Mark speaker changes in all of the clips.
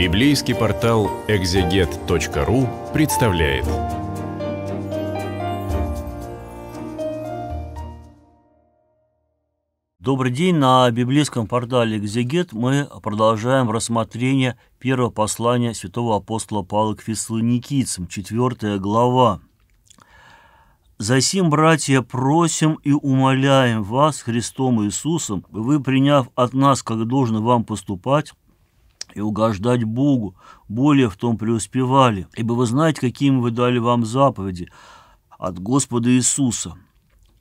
Speaker 1: Библейский портал экзегет.ру представляет. Добрый день. На библейском портале «Экзегет» мы продолжаем рассмотрение первого послания святого апостола Павла к фессалоникийцам, 4 глава. «Засим, братья, просим и умоляем вас Христом Иисусом, вы, приняв от нас, как должно вам поступать, и угождать Богу, более в том преуспевали, ибо вы знаете, какие мы дали вам заповеди от Господа Иисуса.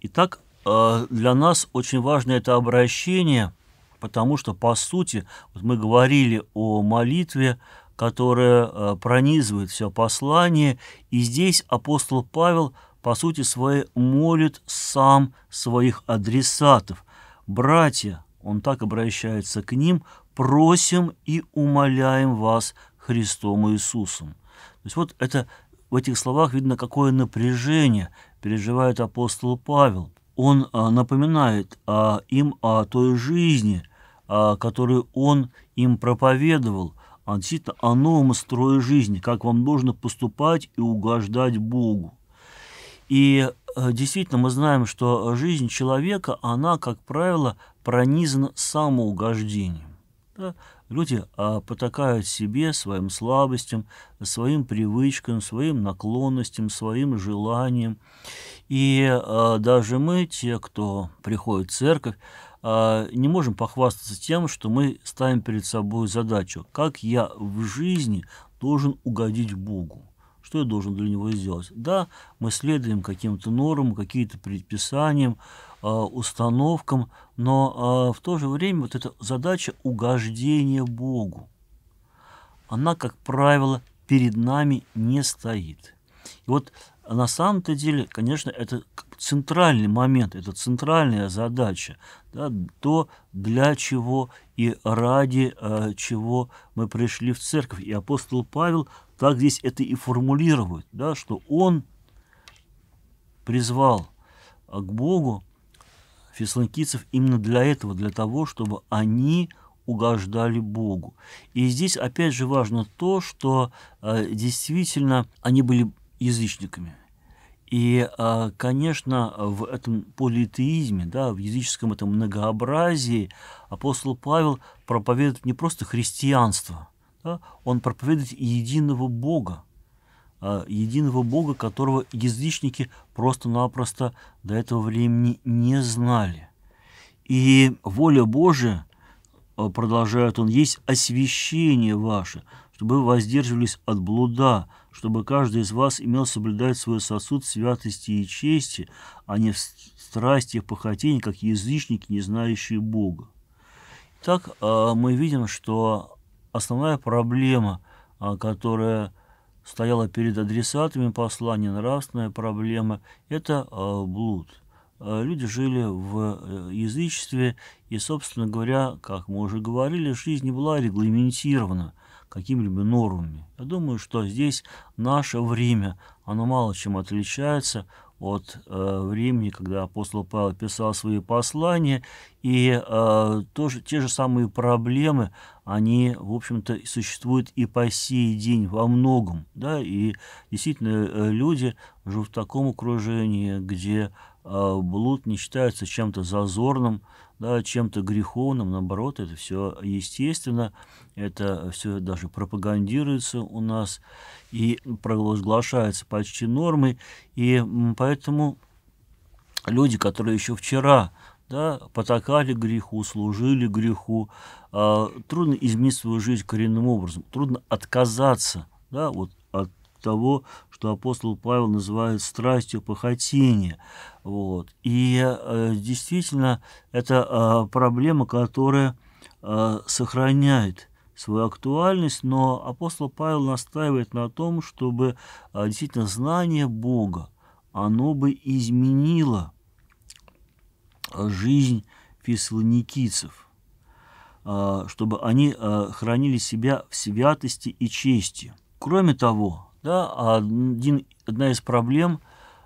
Speaker 1: Итак, э, для нас очень важно это обращение, потому что, по сути, вот мы говорили о молитве, которая э, пронизывает все послание, и здесь апостол Павел, по сути своей, молит сам своих адресатов. «Братья», он так обращается к ним, просим и умоляем вас Христом Иисусом». То есть вот это в этих словах видно, какое напряжение переживает апостол Павел. Он а, напоминает а, им о той жизни, а, которую он им проповедовал, а действительно о новом строе жизни, как вам нужно поступать и угождать Богу. И а, действительно мы знаем, что жизнь человека, она, как правило, пронизана самоугождением. Да? Э, люди а, потакают себе, своим слабостям, своим привычкам, своим наклонностям, своим желаниям. И а, даже мы, те, кто приходит в церковь, а, не можем похвастаться тем, что мы ставим перед собой задачу, как я в жизни должен угодить Богу. Что я должен для него сделать? Да, мы следуем каким-то нормам, каким-то предписаниям, Э, установкам, но э, в то же время вот эта задача угождения Богу, она, как правило, перед нами не стоит. И вот на самом-то деле, конечно, это центральный момент, это центральная задача, да, то, для чего и ради э, чего мы пришли в церковь. И апостол Павел так здесь это и формулирует, да, что он призвал э, к Богу фессалоникийцев именно для этого, для того, чтобы они угождали Богу. И здесь опять же важно то, что э, действительно они были язычниками. И, э, конечно, в этом политеизме, да, в языческом этом многообразии апостол Павел проповедует не просто христианство, да, он проповедует единого Бога. Э, единого Бога, которого язычники просто-напросто до этого времени не знали. И воля Божия, э, продолжает он, есть освящение ваше, чтобы вы воздерживались от блуда, чтобы каждый из вас имел соблюдать свой сосуд святости и чести, а не в страсти и похотении, как язычники, не знающие Бога. Так э, мы видим, что основная проблема, которая стояла перед адресатами послания нравственная проблема – это э, блуд. Э, люди жили в э, язычестве, и, собственно говоря, как мы уже говорили, жизнь не была регламентирована какими-либо нормами. Я думаю, что здесь наше время, оно мало чем отличается от э, времени, когда апостол Павел писал свои послания, и э, тоже, те же самые проблемы, они, в общем-то, существуют и по сей день во многом, да, и действительно э, люди живут в таком окружении, где э, блуд не считается чем-то зазорным, да, чем-то греховным, наоборот, это все естественно, это все даже пропагандируется у нас и провозглашается почти нормой, и поэтому люди, которые еще вчера да, потакали греху, служили греху, э, трудно изменить свою жизнь коренным образом, трудно отказаться да, вот того, что апостол Павел называет страстью похотения. Вот. И э, действительно, это э, проблема, которая э, сохраняет свою актуальность, но апостол Павел настаивает на том, чтобы э, действительно знание Бога, оно бы изменило э, жизнь фессалоникийцев, э, чтобы они э, хранили себя в святости и чести. Кроме того, да, один, одна из проблем,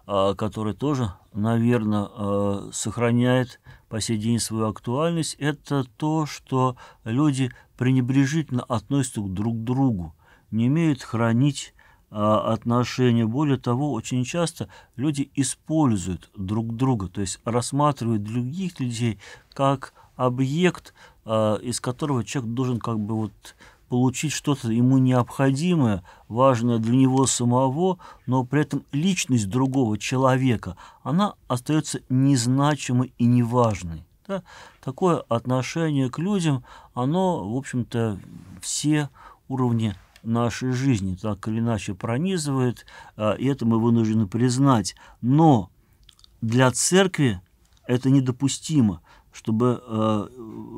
Speaker 1: а, которая тоже, наверное, а, сохраняет по сей день свою актуальность, это то, что люди пренебрежительно относятся друг к другу, не имеют хранить а, отношения. Более того, очень часто люди используют друг друга, то есть рассматривают других людей как объект, из которого человек должен как бы вот получить что-то ему необходимое, важное для него самого, но при этом личность другого человека, она остается незначимой и неважной. Да? Такое отношение к людям, оно, в общем-то, все уровни нашей жизни так или иначе пронизывает, а, и это мы вынуждены признать. Но для церкви это недопустимо – чтобы э,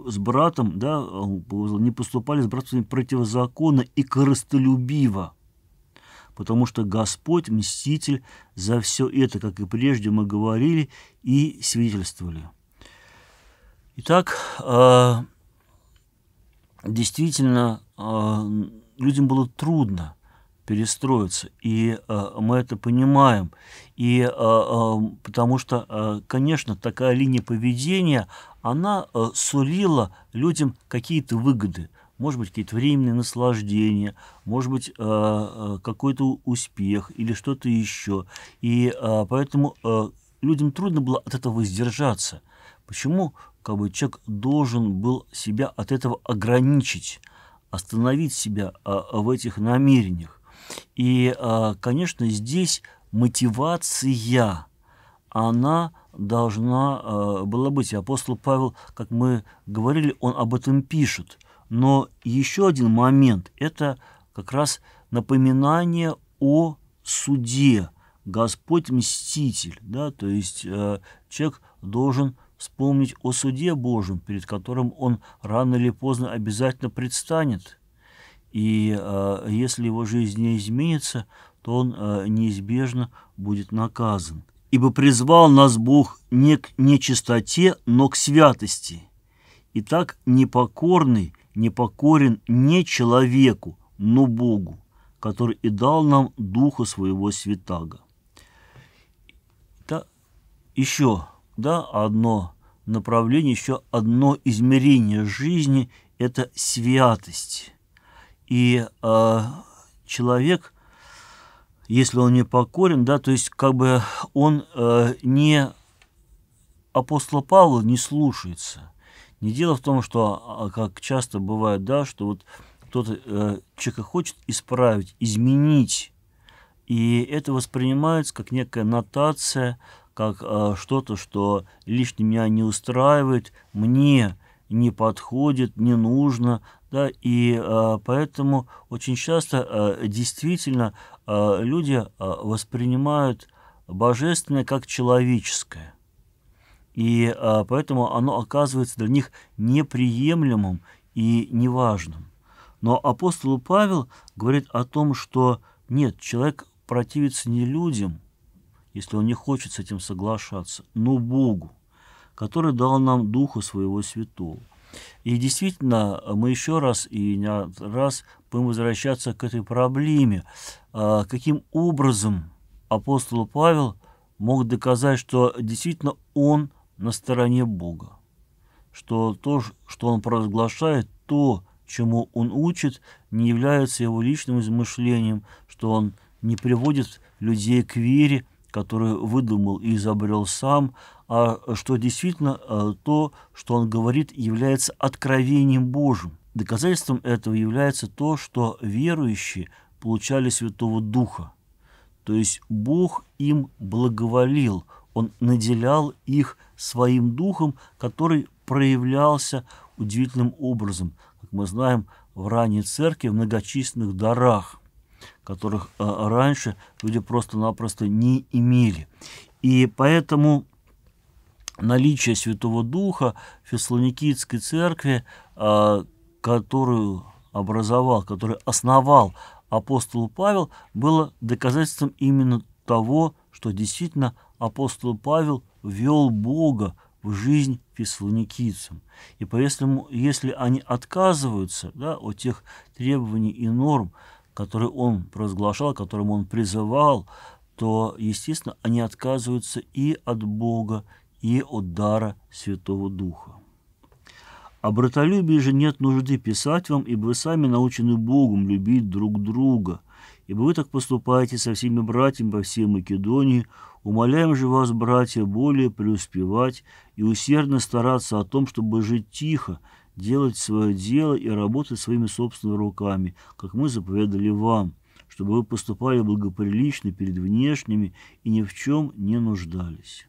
Speaker 1: с братом, да, не поступали с братцами противозаконно и корыстолюбиво. Потому что Господь мститель за все это, как и прежде мы говорили и свидетельствовали. Итак, э, действительно, э, людям было трудно перестроиться. И э, мы это понимаем. И э, э, потому что, э, конечно, такая линия поведения, она э, сулила людям какие-то выгоды. Может быть, какие-то временные наслаждения, может быть, э, э какой-то успех или что-то еще. И э, поэтому э, людям трудно было от этого сдержаться Почему как бы, человек должен был себя от этого ограничить, остановить себя э, в этих намерениях? И, э, конечно, здесь мотивация, она должна э, была быть. Апостол Павел, как мы говорили, он об этом пишет. Но еще один момент – это как раз напоминание о суде. Господь мститель, да, то есть э, человек должен вспомнить о суде Божьем, перед которым он рано или поздно обязательно предстанет. И э, если его жизнь не изменится, то он э, неизбежно будет наказан. Ибо призвал нас Бог не к нечистоте, но к святости. Итак, непокорный не покорен не человеку, но Богу, который и дал нам Духа Своего Святаго. Это еще да, одно направление, еще одно измерение жизни – это святость. И э, человек, если он не покорен, да, то есть как бы он э, не апостола Павла не слушается. Не дело в том, что, а, как часто бывает, да, что вот кто-то э, человека хочет исправить, изменить, и это воспринимается как некая нотация, как э, что-то, что лишнее меня не устраивает, мне не подходит, не нужно, да, и э, поэтому очень часто э, действительно э, люди э, воспринимают божественное как человеческое. И э, поэтому оно оказывается для них неприемлемым и неважным. Но апостол Павел говорит о том, что нет, человек противится не людям, если он не хочет с этим соглашаться, но Богу, который дал нам Духа Своего Святого. И действительно, мы еще раз и не раз будем возвращаться к этой проблеме. А, каким образом апостол Павел мог доказать, что действительно он на стороне Бога? Что то, что он провозглашает, то, чему он учит, не является его личным измышлением, что он не приводит людей к вере, которую выдумал и изобрел сам, а что действительно э, то, что он говорит, является откровением Божьим. Доказательством этого является то, что верующие получали Святого Духа. То есть Бог им благоволил, Он наделял их своим Духом, который проявлялся удивительным образом, как мы знаем, в ранней церкви в многочисленных дарах, которых э, раньше люди просто-напросто не имели. И поэтому наличие Святого Духа в Фессалоникийской церкви, а, которую образовал, который основал апостол Павел, было доказательством именно того, что действительно апостол Павел вел Бога в жизнь фессалоникийцам. И поэтому, если они отказываются да, от тех требований и норм, которые он провозглашал, которым он призывал, то, естественно, они отказываются и от Бога, и от дара Святого Духа. О братолюбии же нет нужды писать вам, ибо вы сами научены Богом любить друг друга, ибо вы так поступаете со всеми братьями во всей Македонии, умоляем же вас, братья, более преуспевать и усердно стараться о том, чтобы жить тихо, делать свое дело и работать своими собственными руками, как мы заповедали вам, чтобы вы поступали благоприлично перед внешними и ни в чем не нуждались».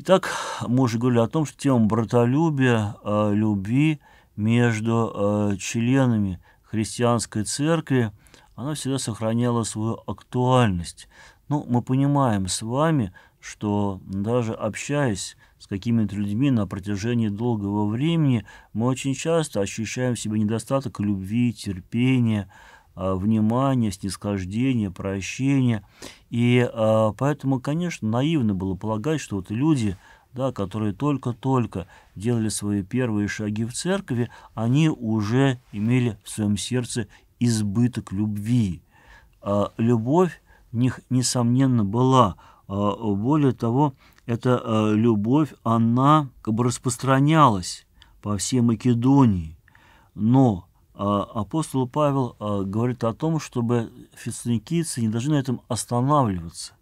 Speaker 1: Итак, мы уже говорили о том, что тема братолюбия, э, любви между э, членами христианской церкви, она всегда сохраняла свою актуальность. Ну, мы понимаем с вами, что даже общаясь с какими-то людьми на протяжении долгого времени, мы очень часто ощущаем в себе недостаток любви, терпения, а, внимание, снисхождение, прощение. И а, поэтому, конечно, наивно было полагать, что вот люди, да, которые только-только делали свои первые шаги в церкви, они уже имели в своем сердце избыток любви. А, любовь в них, несомненно, была. Более того, эта любовь, она как бы распространялась по всей Македонии. Но а, апостол Павел а, говорит о том, чтобы фессалоникийцы не должны на этом останавливаться,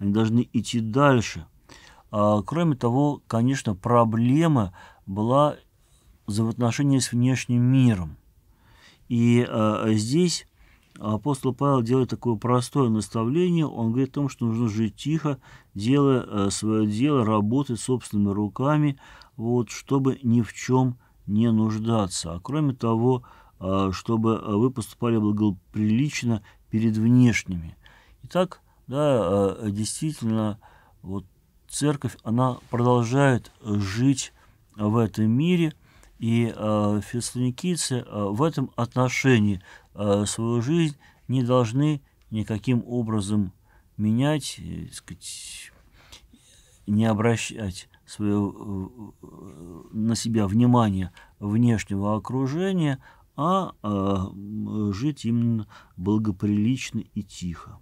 Speaker 1: они должны идти дальше. А, кроме того, конечно, проблема была взаимоотношения с внешним миром. И здесь апостол Павел делает такое простое наставление. Он говорит о том, что нужно жить тихо, делая свое дело, работать собственными руками, вот, чтобы ни в чем не нуждаться. А кроме того, а, чтобы а, вы поступали благоприлично перед внешними. Итак, да, а, действительно, вот церковь, она продолжает жить в этом мире, и э, фессалоникийцы в этом отношении свою жизнь не должны никаким образом менять, э, сказать, не обращать свое, э, на себя внимание внешнего окружения, а э, жить именно благоприлично и тихо.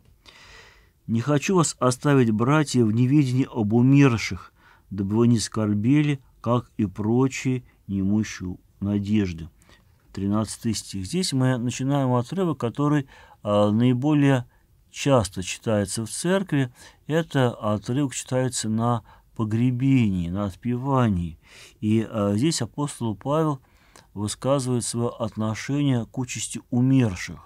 Speaker 1: Не хочу вас оставить, братья, в неведении об умерших, дабы вы не скорбели, как и прочие немущие надежды. 13 стих. Здесь мы начинаем отрывок, который э, наиболее часто читается в церкви. Это отрывок читается на погребении, на отпевании. И э, здесь апостол Павел – высказывает свое отношение к участи умерших.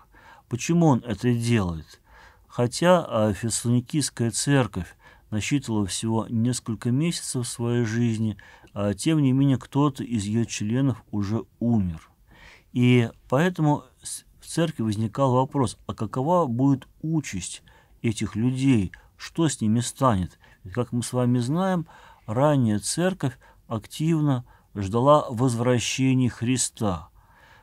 Speaker 1: Почему он это делает? Хотя а, Фессалоникийская церковь насчитывала всего несколько месяцев своей жизни, а тем не менее кто-то из ее членов уже умер. И поэтому в церкви возникал вопрос, а какова будет участь этих людей, что с ними станет? Ведь, как мы с вами знаем, ранее церковь активно ждала возвращения Христа,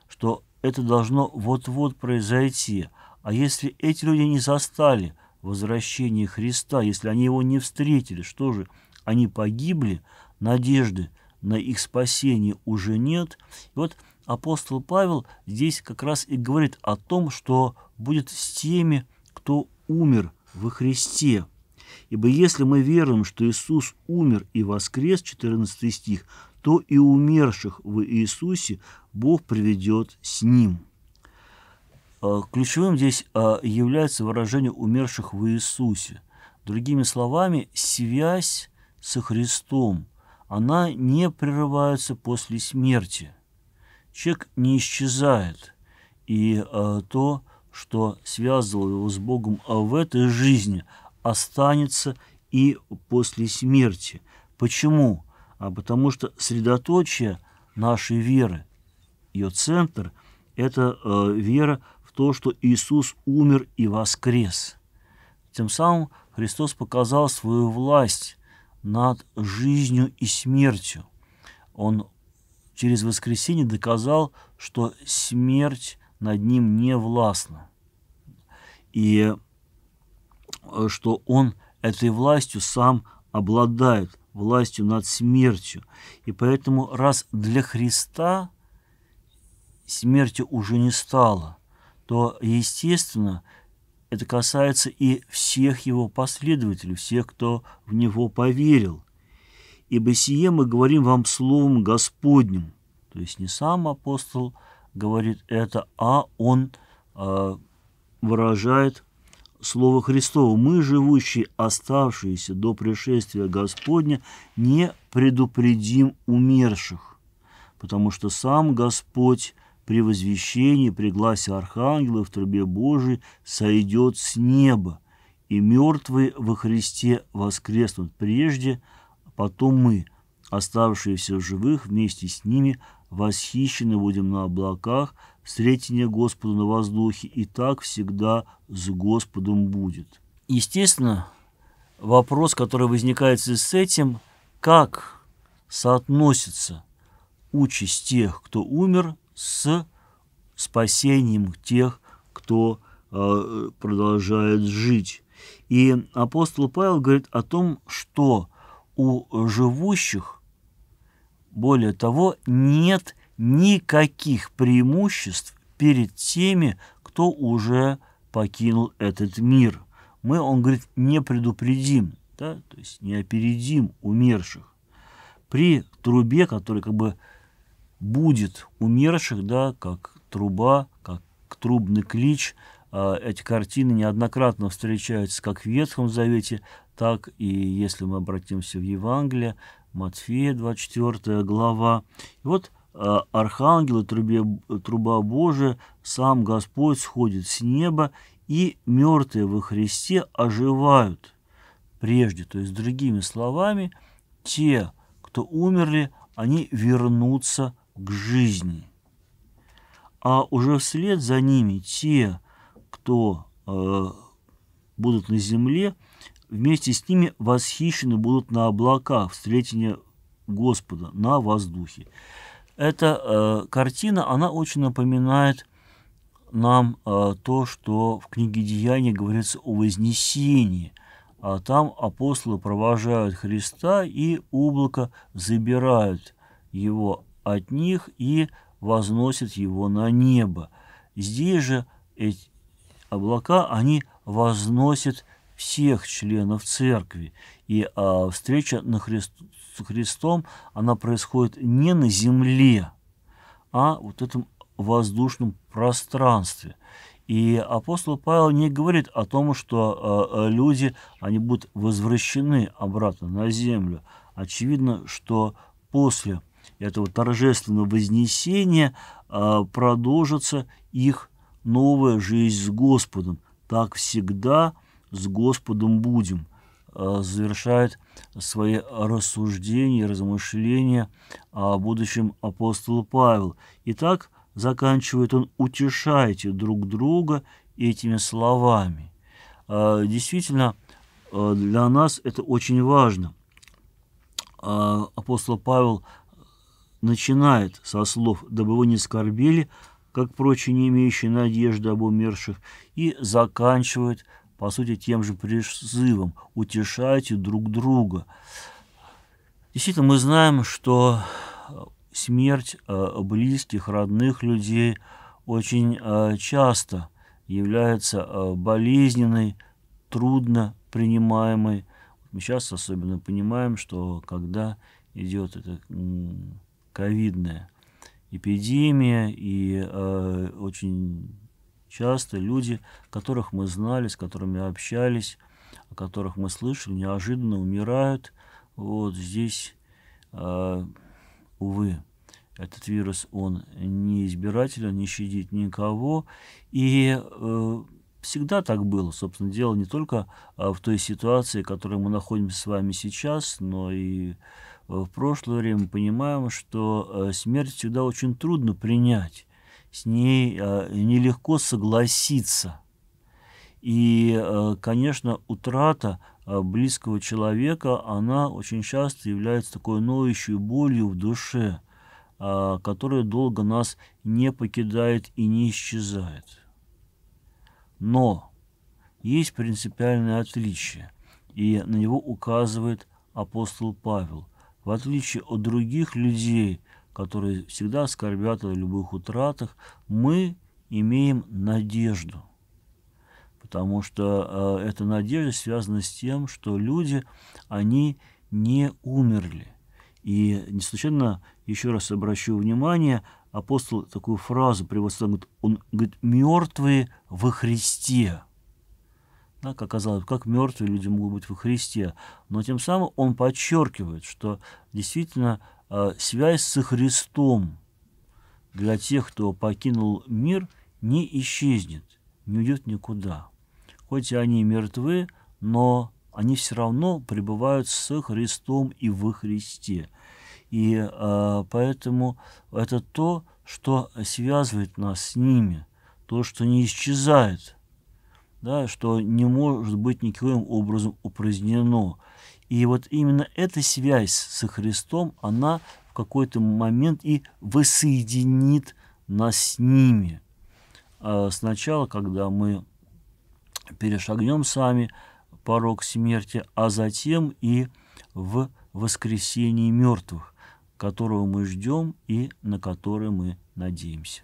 Speaker 1: что это должно вот-вот произойти. А если эти люди не застали возвращения Христа, если они его не встретили, что же, они погибли, надежды на их спасение уже нет. И вот апостол Павел здесь как раз и говорит о том, что будет с теми, кто умер во Христе. Ибо если мы веруем, что Иисус умер и воскрес, 14 стих, то и умерших в Иисусе Бог приведет с Ним. Э, ключевым здесь э, является выражение «умерших в Иисусе». Другими словами, связь со Христом, она не прерывается после смерти. Человек не исчезает, и э, то, что связывало его с Богом в этой жизни, останется и после смерти. Почему? а потому что средоточие нашей веры, ее центр – это э, вера в то, что Иисус умер и воскрес. Тем самым Христос показал свою власть над жизнью и смертью. Он через воскресение доказал, что смерть над ним не властна, и э, что он этой властью сам обладает властью над смертью. И поэтому раз для Христа смерти уже не стало, то, естественно, это касается и всех его последователей, всех, кто в него поверил. Ибо сие мы говорим вам словом Господним. То есть не сам апостол говорит это, а он э, выражает Слово Христово, мы, живущие, оставшиеся до пришествия Господня, не предупредим умерших, потому что сам Господь при возвещении, при гласе архангела в трубе Божией сойдет с неба, и мертвые во Христе воскреснут прежде, а потом мы, оставшиеся в живых, вместе с ними восхищены будем на облаках Сретение Господу на воздухе и так всегда с Господом будет. Естественно, вопрос, который возникает с этим, как соотносится участь тех, кто умер, с спасением тех, кто э, продолжает жить. И апостол Павел говорит о том, что у живущих, более того, нет никаких преимуществ перед теми, кто уже покинул этот мир. Мы, он говорит, не предупредим, да, то есть не опередим умерших. При трубе, которая как бы будет умерших, да, как труба, как трубный клич, а, эти картины неоднократно встречаются как в Ветхом Завете, так и если мы обратимся в Евангелие, Матфея, 24 глава. И вот Э, архангела, трубе, труба Божия, сам Господь сходит с неба, и мертвые во Христе оживают прежде. То есть, другими словами, те, кто умерли, они вернутся к жизни. А уже вслед за ними те, кто э, будут на земле, вместе с ними восхищены будут на облаках встретения Господа на воздухе. Эта э, картина, она очень напоминает нам э, то, что в книге Деяния говорится о вознесении. А там апостолы провожают Христа, и облако забирают его от них и возносят его на небо. Здесь же эти облака, они возносят всех членов церкви. И а, встреча на Христу, Христом, она происходит не на земле, а вот этом воздушном пространстве. И апостол Павел не говорит о том, что э, э, люди, они будут возвращены обратно на землю. Очевидно, что после этого торжественного вознесения э, продолжится их новая жизнь с Господом. Так всегда с Господом будем – Э, завершает свои рассуждения, размышления о будущем апостола Павел. Итак, заканчивает он «утешайте друг друга этими словами». Э, действительно, э, для нас это очень важно. Апостол Павел начинает со слов «дабы вы не скорбели», как прочие не имеющие надежды об умерших, и заканчивает – по сути, тем же призывом «утешайте друг друга». Действительно, мы знаем, что э, смерть э, близких, родных людей очень э, часто является болезненной, трудно принимаемой. Мы сейчас особенно понимаем, что когда идет эта ковидная эпидемия и очень Часто люди, которых мы знали, с которыми общались, о которых мы слышали, неожиданно умирают. Вот здесь, э, увы, этот вирус, он не избирателен, не щадит никого. И э, всегда так было, собственно, дело не только а, в той ситуации, в которой мы находимся с вами сейчас, но и э, в прошлое время понимаем, что э, смерть всегда очень трудно принять с ней э, нелегко согласиться. И, э, конечно, утрата э, близкого человека, она очень часто является такой ноющей болью в душе, которая долго нас не покидает и не исчезает. Но есть принципиальное отличие, и на него указывает апостол Павел. В отличие от других людей – которые всегда скорбят о любых утратах, мы имеем надежду. Потому что э, эта надежда связана с тем, что люди, они не умерли. И не случайно, еще раз обращу внимание, апостол такую фразу приводит, он говорит, «мертвые во Христе». Так, как оказалось, как мертвые люди могут быть во Христе. Но тем самым он подчеркивает, что действительно Э, связь со Христом для тех, кто покинул мир, не исчезнет, не уйдет никуда. Хоть они мертвы, но они все равно пребывают с Христом и во Христе. И э, поэтому это то, что связывает нас с ними, то, что не исчезает, да, что не может быть никаким образом упразднено. И вот именно эта связь со Христом, она в какой-то момент и воссоединит нас с ними. А сначала, когда мы перешагнем сами порог смерти, а затем и в воскресении мертвых, которого мы ждем и на которое мы надеемся.